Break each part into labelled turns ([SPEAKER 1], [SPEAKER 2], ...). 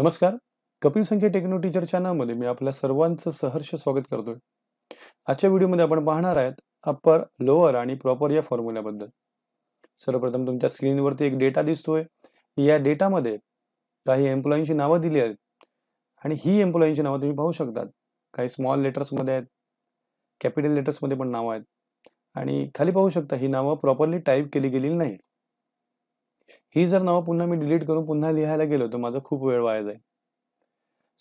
[SPEAKER 1] नमस्कार कपिल संख्या techno teacher चॅनलमध्ये मी आपल्या सर्वांचं सहर्ष स्वागत करतोय आजच्या व्हिडिओमध्ये आपण पाहणार आहेत अप्पर लोअर आणि प्रॉपर या फॉर्म्युल्याबद्दल सर्वप्रथम तुमच्या स्क्रीनवरती एक डेटा दिसतोय या डेटामध्ये काही एम्प्लॉईंची नावं दिली आहेत आणि ही एम्प्लॉईंची नावं तुम्ही पाहू शकतात काही स्मॉल लेटर्समध्ये आहेत कॅपिटल लेटर्समध्ये पण नावं आहेत आणि खाली पाहू शकता ही नावं प्रॉपरली टाईप केली गेलेली नाही ही जर नावं पुन्हा मी डिलीट करून पुन्हा लिहायला गेलो तर माझा खूप वेळ वाया जाईल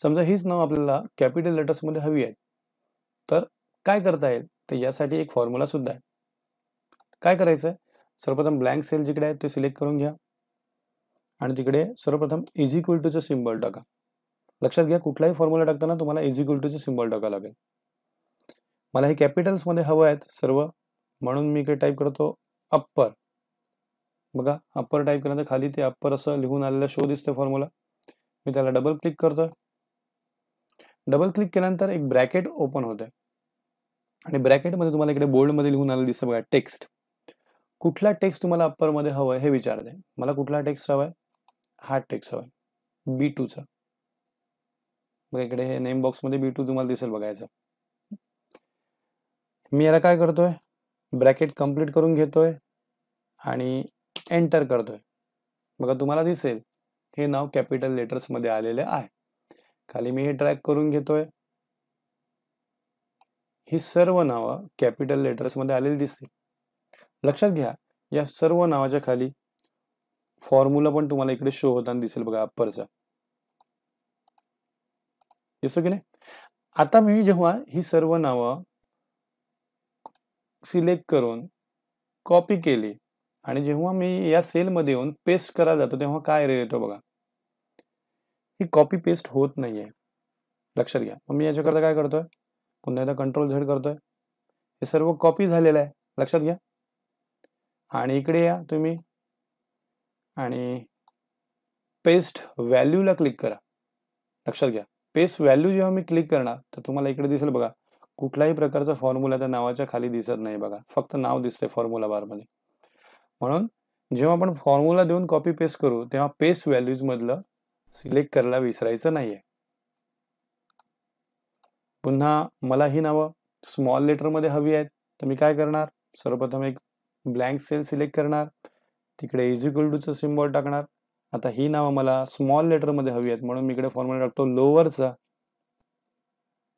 [SPEAKER 1] समजा हीच नाव आपल्याला कॅपिटल लेटर्समध्ये हवी आहेत तर काय करता येईल तर यासाठी एक फॉर्म्युला सुद्धा आहे काय करायचं सर्वप्रथम ब्लँक सेल जिकडे आहेत ते सिलेक्ट करून घ्या आणि तिकडे सर्वप्रथम इज इक्वल टूचं सिम्बॉल टाका लक्षात घ्या कुठलाही फॉर्म्युला टाकताना तुम्हाला इज इक्वल टूचं सिम्बॉल टाका लागेल मला हे कॅपिटल्समध्ये हवं आहेत सर्व म्हणून मी इकडे टाईप करतो अप्पर बघा अप्पर टाईप केल्यानंतर खाली ते अप्पर असं लिहून आलेला शो दिसते फॉर्म्युला मी त्याला डबल क्लिक करतोय डबल क्लिक केल्यानंतर एक ब्रॅकेट ओपन होते आणि ब्रॅकेटमध्ये तुम्हाला इकडे बोल्डमध्ये लिहून आलेलं दिसतं बघा टेक्स्ट कुठला टेक्स्ट तुम्हाला अप्परमध्ये हवं आहे हे विचारते मला कुठला टेक्स्ट हवा आहे हा टेक्स्ट हवा आहे बी टूचा बघा इकडे हे नेम बॉक्समध्ये बी टू तुम्हाला दिसेल बघायचं मी याला काय करतोय ब्रॅकेट कम्प्लीट करून घेतोय आणि एंटर करतोय बघा तुम्हाला दिसेल हे नाव कॅपिटल लेटर्समध्ये आलेले आहे खाली मी हे ट्रॅक करून घेतोय ही सर्व नावं कॅपिटल लेटर्समध्ये आलेली दिसतील लक्षात घ्या या सर्व नावाच्या खाली फॉर्म्युला पण तुम्हाला इकडे शो होताना दिसेल बघा अप्परचा दिसतो की नाही आता मी जेव्हा ही सर्व नावं सिलेक्ट करून कॉपी केली आणि जेव्हा मी या सेलमध्ये येऊन पेस्ट करायला जातो तेव्हा काय एरर येतो बघा ही कॉपी पेस्ट होत नाही आहे लक्षात घ्या मग मी याच्याकरता काय करतोय पुन्हा एकदा कंट्रोल झेड करतोय हे सर्व कॉपी झालेलं आहे लक्षात घ्या आणि इकडे या तुम्ही आणि पेस्ट व्हॅल्यूला क्लिक करा लक्षात घ्या पेस्ट व्हॅल्यू जेव्हा मी क्लिक करणार तर तुम्हाला इकडे दिसेल बघा कुठल्याही प्रकारचा फॉर्म्युला त्या नावाच्या खाली दिसत नाही बघा फक्त नाव दिसतंय फॉर्म्युला बारमध्ये म्हणून जेव्हा आपण फॉर्म्युला देऊन कॉपी पेस्ट करू तेव्हा पेस्ट व्हॅल्यूज मधलं सिलेक्ट करायला विसरायचं नाहीये पुन्हा मला ही नावं स्मॉल लेटरमध्ये हवी आहेत तर मी काय करणार सर्वप्रथम एक ब्लँक सेल सिलेक्ट करणार तिकडे टू टूचं सिम्बॉल टाकणार आता ही नावं मला स्मॉल लेटरमध्ये हवी आहेत म्हणून मी इकडे फॉर्म्युला टाकतो लोअरचा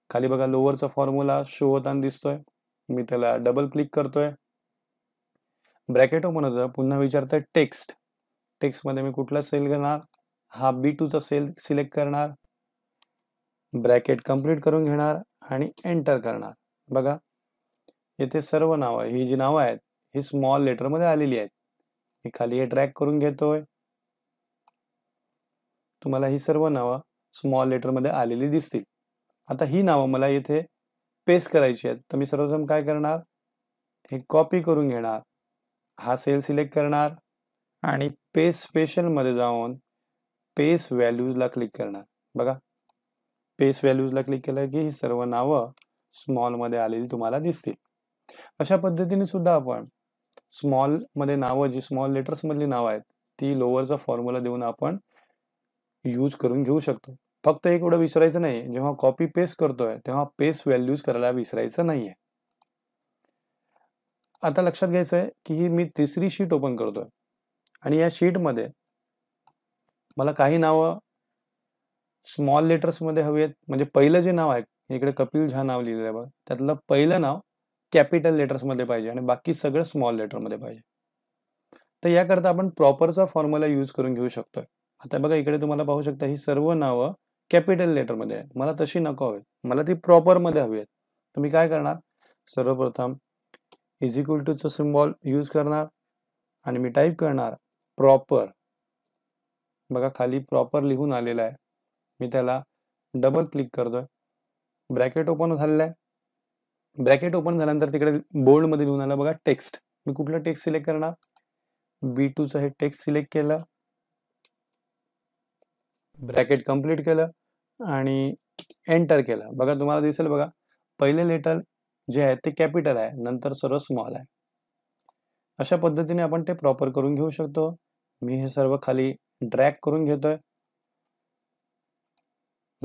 [SPEAKER 1] खाली बघा लोअरचा फॉर्म्युला शो होताना दिसतोय मी त्याला डबल क्लिक करतोय ब्रॅकेट ओपन होतं पुन्हा विचारतं टेक्स्ट टेक्स्टमध्ये मी कुठला सेल घेणार हा बी टूचा सेल सिलेक्ट करणार ब्रॅकेट कंप्लीट करून घेणार आणि एंटर करणार बघा येथे सर्व नावं ही जी नावं आहेत ही स्मॉल लेटरमध्ये आलेली आहेत खाली हे ट्रॅक करून घेतोय तुम्हाला ही सर्व नावं स्मॉल लेटरमध्ये आलेली दिसतील आता ही नावं मला येथे पेस्ट करायची आहेत तर मी सर्वप्रथम काय करणार हे कॉपी करून घेणार हा सेल सिलेक्ट करणार आणि पे स्पेशलमध्ये जाऊन पेस व्हॅल्यूजला क्लिक करणार बघा पेस व्हॅल्यूजला क्लिक केलं की ही सर्व नावं स्मॉलमध्ये आलेली तुम्हाला दिसतील अशा पद्धतीने सुद्धा आपण स्मॉलमध्ये नावं जी स्मॉल लेटर्समधली नावं आहेत ती लोअरचा फॉर्म्युला देऊन आपण यूज करून घेऊ शकतो फक्त एक एवढं विसरायचं नाही जेव्हा कॉपी पेस्ट करतोय तेव्हा पेस्ट व्हॅल्यूज करायला विसरायचं नाहीये आता लक्षात घ्यायचं आहे की ही मी तिसरी शीट ओपन करतोय आणि या शीटमध्ये मला काही नाव स्मॉल लेटर्समध्ये हवी आहेत म्हणजे पहिलं जे नाव आहे इकडे कपिल झा नाव लिहिलेलं आहे बघा त्यातलं पहिलं नाव कॅपिटल लेटर्समध्ये पाहिजे आणि बाकी सगळं स्मॉल लेटरमध्ये पाहिजे तर याकरता आपण प्रॉपरचा फॉर्म्युला यूज करून घेऊ शकतोय आता बघा इकडे तुम्हाला पाहू शकता ही सर्व नावं कॅपिटल लेटरमध्ये आहेत मला तशी नको हवी मला ती प्रॉपरमध्ये हवी आहेत तुम्ही काय करणार सर्वप्रथम इज इक्वल टूचं सिम्बॉल यूज करणार आणि मी टाईप करणार प्रॉपर बघा खाली प्रॉपर लिहून आलेला आहे मी त्याला डबल क्लिक करतोय ब्रॅकेट ओपन झालेलं आहे ब्रॅकेट ओपन झाल्यानंतर तिकडे बोल्डमध्ये लिहून आलं बघा टेक्स्ट मी कुठलं टेक्स्ट सिलेक्ट करणार बी टूचं हे टेक्स्ट सिलेक्ट केलं ब्रॅकेट कम्प्लीट केलं आणि एंटर केलं बघा तुम्हाला दिसेल बघा पहिले लेटर जे आहे ते कॅपिटल आहे नंतर सर्व स्मॉल आहे अशा पद्धतीने आपण ते प्रॉपर करून घेऊ शकतो मी हे सर्व खाली ड्रॅग करून घेतोय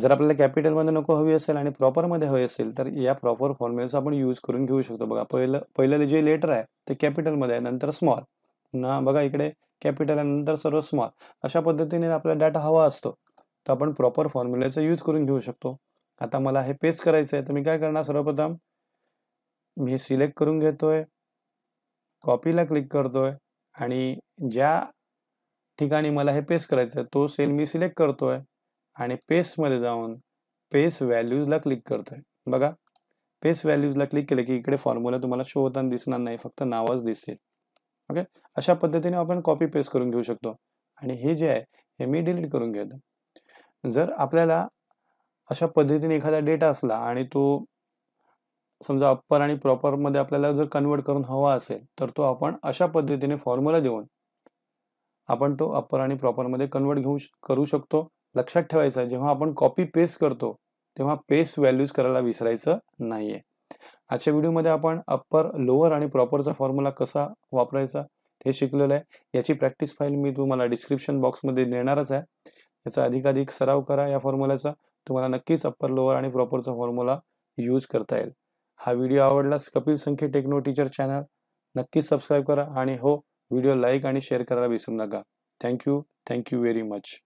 [SPEAKER 1] जर आपल्याला कॅपिटलमध्ये नको हवी असेल आणि प्रॉपरमध्ये हवी असेल तर या प्रॉपर फॉर्म्युलाचा आपण यूज करून घेऊ शकतो बघा पहिलं पहिलं जे लेटर आहे ते कॅपिटलमध्ये आहे नंतर स्मॉल ना बघा इकडे कॅपिटल आहे नंतर सर्व स्मॉल अशा पद्धतीने आपला डाटा हवा असतो तर आपण प्रॉपर फॉर्म्युलाचा यूज करून घेऊ शकतो आता मला हे पेस्ट करायचं आहे तर मी काय करणार सर्वप्रथम मी सिलेक्ट करून घेतोय कॉपीला क्लिक करतोय आणि ज्या ठिकाणी मला हे पेस्ट करायचं आहे तो सेल मी सिलेक्ट करतोय आणि पेस्टमध्ये जाऊन पेस व्हॅल्यूजला क्लिक करतोय बघा पेस व्हॅल्यूजला क्लिक केलं की इकडे फॉर्म्युला तुम्हाला शो होताना दिसणार नाही फक्त नावच दिसेल ओके अशा पद्धतीने आपण कॉपी पेस्ट करून घेऊ शकतो आणि हे जे आहे हे मी डिलीट करून घेतो जर आपल्याला अशा पद्धतीने एखादा डेटा असला आणि तो समजा अप्पर आणि प्रॉपरमध्ये आपल्याला जर कन्वर्ट करून हवा असेल तर तो आपण अशा पद्धतीने फॉर्म्युला देऊन आपण तो अप्पर आणि प्रॉपरमध्ये कन्वर्ट घेऊ करू शकतो लक्षात ठेवायचं आहे जेव्हा आपण कॉपी पेस्ट करतो तेव्हा पेस्ट व्हॅल्यूज करायला विसरायचं नाही आहे आजच्या व्हिडिओमध्ये आपण अप्पर लोअर आणि प्रॉपरचा फॉर्म्युला कसा वापरायचा हे शिकलेलं आहे याची प्रॅक्टिस फाईल मी तुम्हाला डिस्क्रिप्शन बॉक्समध्ये देणारच आहे याचा अधिकाधिक सराव करा या फॉर्म्युलाचा तुम्हाला नक्कीच अप्पर लोअर आणि प्रॉपरचा फॉर्म्युला यूज करता येईल हा व्हिडिओ आवडलास Kapil Sankhye techno teacher channel नक्की सबस्क्राईब करा आणि हो व्हिडिओ लाईक आणि शेअर करायला विसरू नका थँक्यू थँक्यू व्हेरी मच